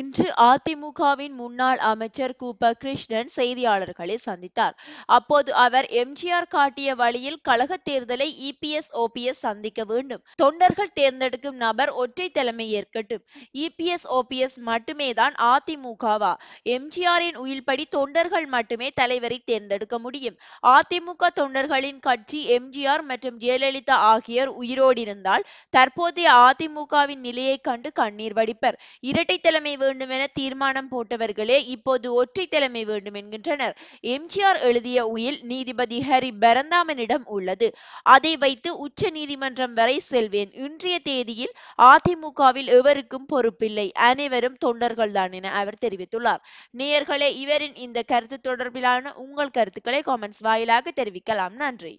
இன்று அதிமுகவின் முன்னாள் அமைச்சர் கூப்ப கிருஷ்ணன் செய்தியாளர்களை சந்தித்தார் அப்போது அவர் எம்ஜிஆர் காட்டிய வழியில் கழக தேர்தலை இபிஎஸ் ஓபிஎஸ் சந்திக்க வேண்டும் தொண்டர்கள் தேர்ந்தெடுக்கும் நபர் ஒற்றை தலைமை ஏற்கட்டும் இபிஎஸ் ஓபிஎஸ் மட்டுமே தான் அதிமுகவா எம்ஜிஆரின் உயில்படி தொண்டர்கள் மட்டுமே தலைவரை தேர்ந்தெடுக்க முடியும் அதிமுக தொண்டர்களின் கட்சி எம்ஜிஆர் மற்றும் ஜெயலலிதா ஆகியோர் உயிரோடிருந்தால் தற்போதைய அதிமுகவின் நிலையை கண்டு கண்ணீர் வடிப்பர் இரட்டை தலைமை வேண்டும் என தீர்மானம் போட்டவர்களே இப்போது ஒற்றை தலைமை வேண்டும் என்கின்றனர் எம்ஜிஆர் எழுதிய உயில் நீதிபதி ஹரி பரந்தாமனிடம் உள்ளது அதை வைத்து உச்ச நீதிமன்றம் வரை செல்வேன் இன்றைய தேதியில் அதிமுகவில் எவருக்கும் பொறுப்பில்லை அனைவரும் தொண்டர்கள்தான் என அவர் தெரிவித்துள்ளார் நேயர்களே இவரின் இந்த கருத்து தொடர்பிலான உங்கள் கருத்துக்களை காமெண்ட்ஸ் வாயிலாக தெரிவிக்கலாம் நன்றி